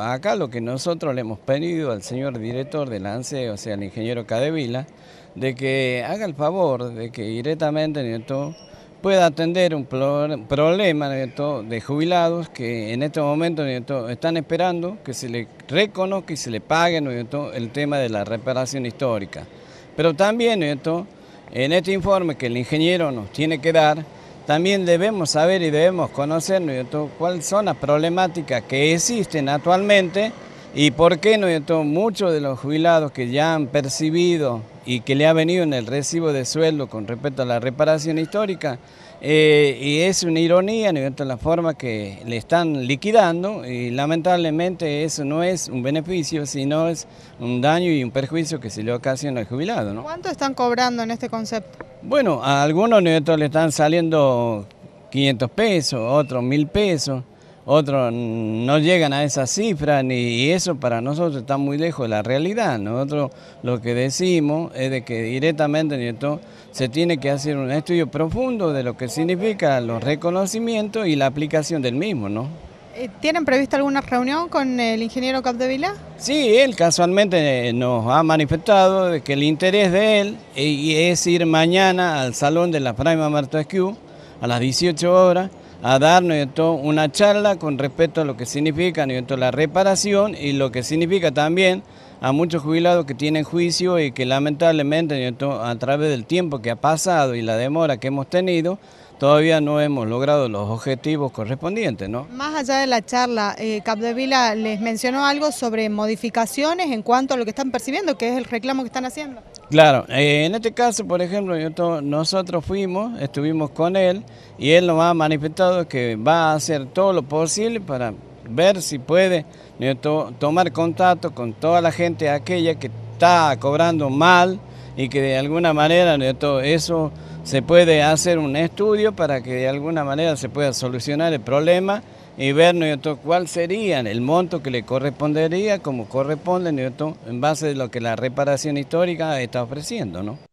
acá lo que nosotros le hemos pedido al señor director del ANSE, o sea, al ingeniero Cadevila, de que haga el favor de que directamente pueda atender un problema de jubilados que en este momento están esperando que se le reconozca y se le pague el tema de la reparación histórica. Pero también en este informe que el ingeniero nos tiene que dar, también debemos saber y debemos conocer cuáles son las problemáticas que existen actualmente y por qué ¿no? muchos de los jubilados que ya han percibido y que le ha venido en el recibo de sueldo con respecto a la reparación histórica, eh, y es una ironía la forma que le están liquidando y lamentablemente eso no es un beneficio, sino es un daño y un perjuicio que se le ocasiona al jubilado. ¿Cuánto están cobrando en este concepto? Bueno, a algunos nietos le están saliendo 500 pesos, otros 1000 pesos, otros no llegan a esa cifra, ni eso para nosotros está muy lejos de la realidad. Nosotros lo que decimos es de que directamente, se tiene que hacer un estudio profundo de lo que significa los reconocimientos y la aplicación del mismo, ¿no? Eh, ¿Tienen prevista alguna reunión con el ingeniero Capdevila? Sí, él casualmente eh, nos ha manifestado que el interés de él eh, es ir mañana al Salón de la Prima Marta Esquiú a las 18 horas a darnos una charla con respecto a lo que significa la reparación y lo que significa también a muchos jubilados que tienen juicio y que lamentablemente a través del tiempo que ha pasado y la demora que hemos tenido, todavía no hemos logrado los objetivos correspondientes. ¿no? Más allá de la charla, eh, Capdevila les mencionó algo sobre modificaciones en cuanto a lo que están percibiendo, que es el reclamo que están haciendo. Claro, eh, en este caso, por ejemplo, nosotros fuimos, estuvimos con él y él nos ha manifestado que va a hacer todo lo posible para ver si puede tomar contacto con toda la gente aquella que está cobrando mal y que de alguna manera eso se puede hacer un estudio para que de alguna manera se pueda solucionar el problema y ver ¿no? cuál sería el monto que le correspondería, como corresponde en base a lo que la reparación histórica está ofreciendo. ¿no?